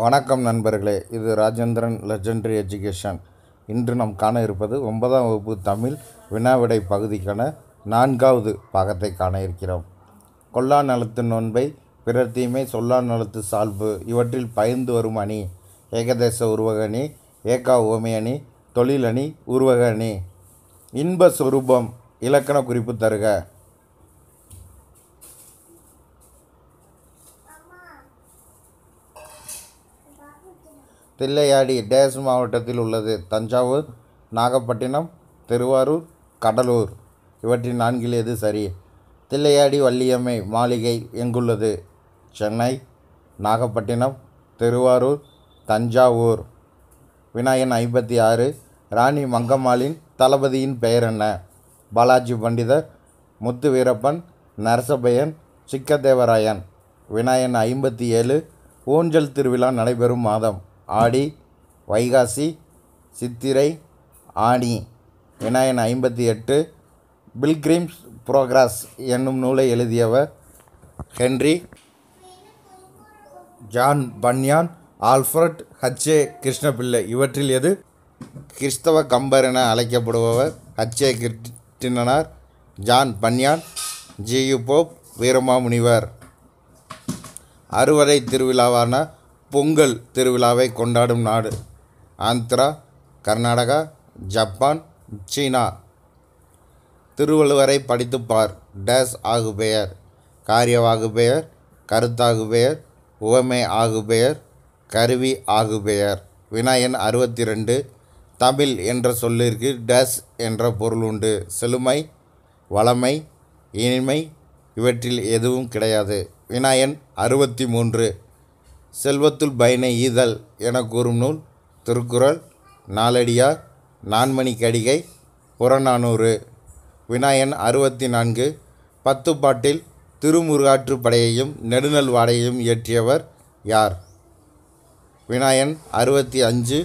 வணக்கம் நண்பர்களே இது ராஜேந்திரன் லெஜெண்டரி எஜுகேஷன் இன்று நாம் காண இருப்பது ஒன்பதாம் வகுப்பு தமிழ் வினாவிடை பகுதிக்கான நான்காவது பாகத்தை காண இருக்கிறோம் கொல்லா நலத்து நோன்பை பிறர் தீமை சொல்லா நலத்து சால்பு இவற்றில் பயந்து வரும் அணி ஏகதேச உருவக அணி ஏகா உவமை அணி தொழில் அணி உருவக அணி இன்ப சொரூபம் இலக்கண குறிப்பு தருக தில்லையாடி டேஸ் மாவட்டத்தில் உள்ளது தஞ்சாவூர் நாகப்பட்டினம் திருவாரூர் கடலூர் இவற்றின் நான்கில் எது சரி தில்லையாடி வள்ளியம்மை மாளிகை எங்குள்ளது சென்னை நாகப்பட்டினம் திருவாரூர் தஞ்சாவூர் விநாயகன் ஐம்பத்தி ஆறு ராணி மங்கம்மாளின் தளபதியின் பெயர் என்ன பாலாஜி பண்டிதர் முத்து வீரப்பன் நரசபையன் சிக்கதேவராயன் விநாயகன் ஐம்பத்தி ஏழு ஊஞ்சல் திருவிழா நடைபெறும் மாதம் ஆடி வைகாசி சித்திரை ஆனி வினாயன் ஐம்பத்தி எட்டு பில்கிரிம்ஸ் புரோக்ராஸ் என்னும் நூலை எழுதியவர் Henry John Bunyan Alfred H A Krishnapillai இவற்றில் எது கிறிஸ்தவ கம்பர் என அழைக்கப்படுபவர் ஹச்ஏ கிருட்டினார் John Bunyan G U Pope Veeramamunivar அறுவடை திருவிழாவான பொங்கல் திருவிழாவை கொண்டாடும் நாடு ஆந்திரா கர்நாடகா ஜப்பான் சீனா திருவள்ளுவரை பார் டேஸ் ஆகு பெயர் காரியவாகு பெயர் கருத்தாகு பெயர் உவமை ஆகு பெயர் கருவி ஆகு பெயர் வினாயன் அறுபத்தி ரெண்டு தமிழ் என்ற சொல்லிற்கு டேஸ் என்ற பொருள் உண்டு செழுமை வளமை இனிமை இவற்றில் எதுவும் கிடையாது வினாயன் அறுபத்தி மூன்று செல்வத்துள் பயனை ஈதல் என கூறும் நூல் திருக்குறள் நாலடியார் நான்மணி கடிகை புறநானூறு விநாயகன் அறுபத்தி நான்கு பத்து பாட்டில் திருமுருகாற்று படையையும் நெடுநல்வாடையையும் இயற்றியவர் யார் விநாயகன் அறுபத்தி அஞ்சு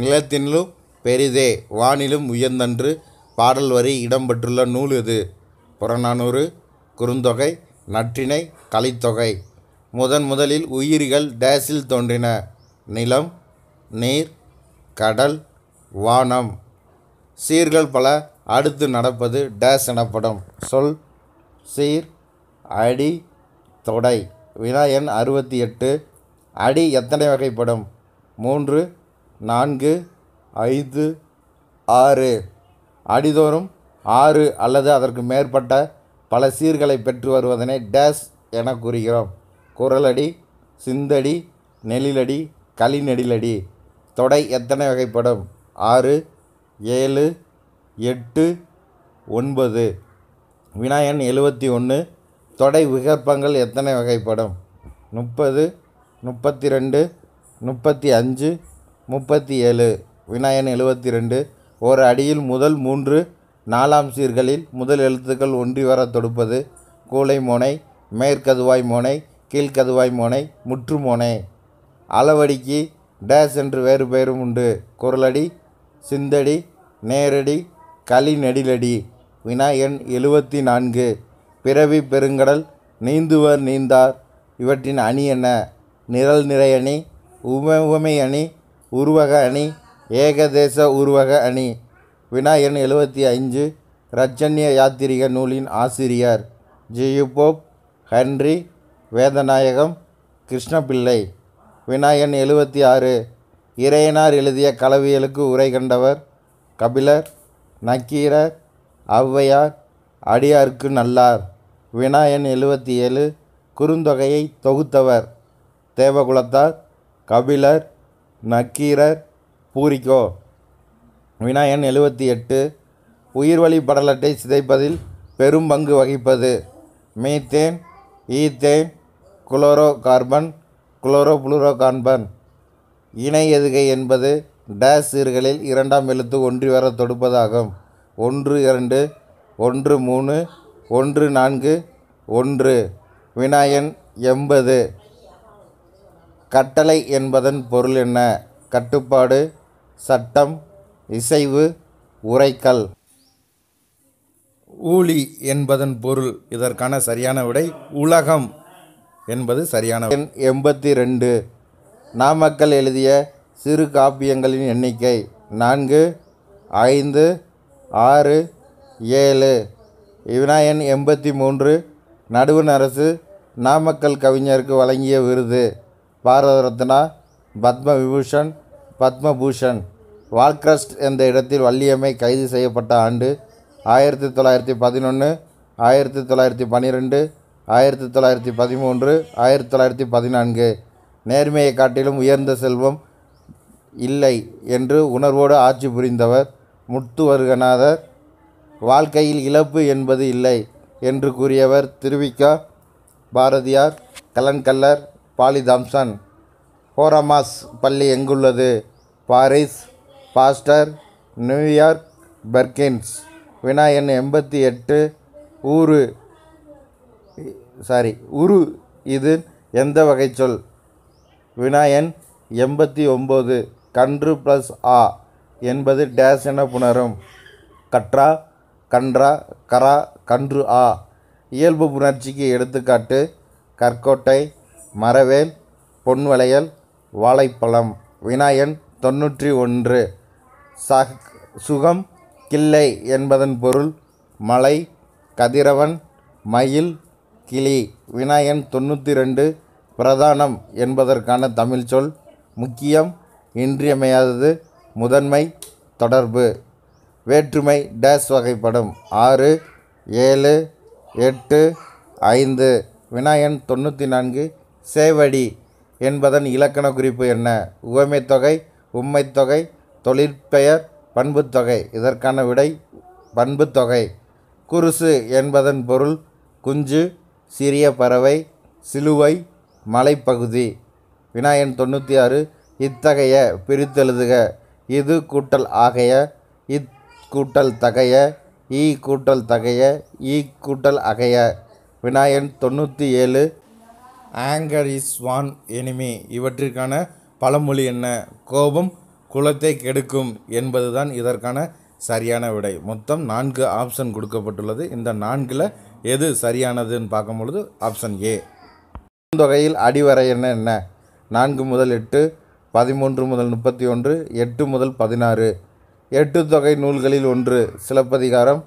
நிலத்தினிலும் பெரிதே வானிலும் உயர்ந்தன்று பாடல் வரி இடம்பெற்றுள்ள நூல் இது புறநானூறு குறுந்தொகை நற்றினை கலைத்தொகை முதன் முதலில் உயிரிகள் டேஸில் தோன்றின நிலம் நீர் கடல் வானம் சீர்கள் பல அடுத்து நடப்பது டேஸ் எனப்படும் சொல் சீர் அடி தொடை வினா எண் அறுபத்தி எட்டு அடி எத்தனை வகைப்படும் மூன்று நான்கு ஐந்து ஆறு அடிதோறும் ஆறு அல்லது அதற்கு மேற்பட்ட பல சீர்களை பெற்று வருவதனை டேஸ் என கூறுகிறோம் குரலடி சிந்தடி நெழிலடி களிநெடிலடி தொடை எத்தனை வகைப்படும் ஆறு ஏழு எட்டு ஒன்பது வினாயன் எழுபத்தி ஒன்று தொடை விகற்பங்கள் எத்தனை வகைப்படும் முப்பது முப்பத்தி ரெண்டு முப்பத்தி அஞ்சு முப்பத்தி ஏழு விநாயகன் எழுபத்தி ரெண்டு ஒரு அடியில் முதல் மூன்று நாலாம் சீர்களில் முதல் எழுத்துக்கள் ஒன்றி வர தொடுப்பது கூளை மோனை மேற்கதுவாய் மோனை கீழ்கதுவாய் மோனை முற்றுமோனை அளவடிக்கு டேஸ் என்று வேறு பெயரும் உண்டு குரலடி சிந்தடி நேரடி களி நெடிலடி வினா எண் எழுவத்தி நான்கு பிறவி பெருங்கடல் நீந்துவர் நீந்தார் இவற்றின் அணி என்ன நிரல் நிறை அணி உம உமை அணி உருவக அணி ஏகதேச உருவக அணி வினா எண் எழுபத்தி ஐந்து ரஜன்ய யாத்திரிக நூலின் ஆசிரியர் ஜியுபோப் ஹென்றி வேதநாயகம் கிருஷ்ணபிள்ளை விநாயகன் எழுபத்தி ஆறு இறையனார் எழுதிய கலவியலுக்கு உரை கண்டவர் கபிலர் நக்கீரர் ஔவையார் அடியார்க்கு நல்லார் விநாயகன் எழுபத்தி ஏழு குறுந்தொகையை தொகுத்தவர் தேவகுலத்தார் கபிலர் நக்கீரர் பூரிக்கோ விநாயகன் எழுபத்தி எட்டு உயிர்வழி படலட்டை சிதைப்பதில் பெரும் பங்கு வகிப்பது methane ethane chlorocarbon chlorofluorocarbon இணை எதுகை என்பது டேஸ் சீர்களில் இரண்டாம் எழுத்து ஒன்றி வர தொடுப்பதாகும் ஒன்று இரண்டு ஒன்று மூணு ஒன்று நான்கு ஒன்று வினாயன் எண்பது கட்டளை என்பதன் பொருள் என்ன கட்டுப்பாடு சட்டம் இசைவு உரைக்கல் ஊழி என்பதன் பொருள் இதற்கான சரியான விடை உலகம் என்பது சரியான எண் எண்பத்தி ரெண்டு நாமக்கல் எழுதிய சிறு காப்பியங்களின் எண்ணிக்கை நான்கு ஐந்து ஆறு ஏழு வினாயன் எண்பத்தி மூன்று நடுவண் அரசு நாமக்கல் கவிஞருக்கு வழங்கிய விருது பாரத ரத்னா பத்ம விபூஷன் பத்மபூஷன் வால்கிரஸ்ட் என்ற இடத்தில் வள்ளியம்மை கைது செய்யப்பட்ட ஆண்டு ஆயிரத்தி தொள்ளாயிரத்தி பதினொன்று ஆயிரத்தி தொள்ளாயிரத்தி பன்னிரெண்டு ஆயிரத்தி தொள்ளாயிரத்தி பதிமூன்று ஆயிரத்தி தொள்ளாயிரத்தி பதினான்கு நேர்மையை காட்டிலும் உயர்ந்த செல்வம் இல்லை என்று உணர்வோடு ஆட்சி புரிந்தவர் முத்துவருகநாதர் வாழ்க்கையில் இழப்பு என்பது இல்லை என்று கூறியவர் திருவிக்கா பாரதியார் கலன்கல்லர் பாலிதாம்சன் ஹோரமாஸ் பள்ளி எங்குள்ளது பாரிஸ் பாஸ்டர் நியூயார்க் பெர்கின்ஸ் வினா எண் எண்பத்தி எட்டு ஊரு சாரி உரு இது எந்த வகை சொல் வினாயன் எண்பத்தி ஒம்பது கன்று ப்ளஸ் ஆ என்பது டேஸ் என புணரும் கற்றா கன்றா கரா கன்று ஆ இயல்பு புணர்ச்சிக்கு எடுத்துக்காட்டு கற்கோட்டை மரவேல் பொன்வளையல் வாழைப்பழம் வினாயன் தொன்னூற்றி ஒன்று சக சுகம் கிள்ளை என்பதன் பொருள் மலை கதிரவன் மயில் கிளி வினாயன் தொண்ணூற்றி ரெண்டு பிரதானம் என்பதற்கான தமிழ் சொல் முக்கியம் இன்றியமையாதது முதன்மை தொடர்பு வேற்றுமை டேஸ் வகைப்படும் ஆறு ஏழு எட்டு ஐந்து வினாயன் தொண்ணூற்றி நான்கு சேவடி என்பதன் இலக்கண குறிப்பு என்ன உவமைத்தொகை உண்மைத்தொகை தொழிற்பெயர் பண்புத்தொகை இதற்கான விடை பண்புத்தொகை குருசு என்பதன் பொருள் குஞ்சு சிறிய பறவை சிலுவை மலைப்பகுதி வினாயன் தொண்ணூற்றி ஆறு இத்தகைய பிரித்தெழுதுக இது கூட்டல் ஆகைய இத் கூட்டல் தகைய ஈ கூட்டல் தகைய ஈ கூட்டல் அகைய வினாயன் தொண்ணூற்றி ஏழு ஆங்கர் இஸ் வான் எனிமி இவற்றிற்கான பழமொழி என்ன கோபம் குலத்தை கெடுக்கும் என்பதுதான் இதற்கான சரியான விடை மொத்தம் நான்கு ஆப்ஷன் கொடுக்கப்பட்டுள்ளது இந்த நான்கில் எது சரியானதுன்னு பார்க்கும் பொழுது ஆப்ஷன் ஏ தொகையில் அடிவரை என்ன நான்கு முதல் எட்டு பதிமூன்று முதல் முப்பத்தி ஒன்று எட்டு முதல் பதினாறு எட்டு தொகை நூல்களில் ஒன்று சிலப்பதிகாரம்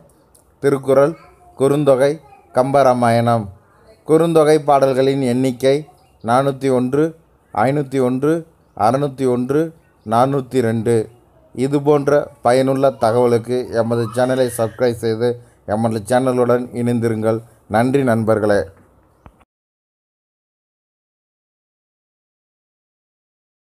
திருக்குறள் குறுந்தொகை கம்பராமாயணம் குறுந்தொகை பாடல்களின் எண்ணிக்கை நானூற்றி ஒன்று ஐநூற்றி ஒன்று அறநூற்றி ஒன்று நானூற்றி ரெண்டு இதுபோன்ற பயனுள்ள தகவலுக்கு எமது சேனலை சப்ஸ்கிரைப் செய்து எமது சேனலுடன் இணைந்திருங்கள் நன்றி நண்பர்களே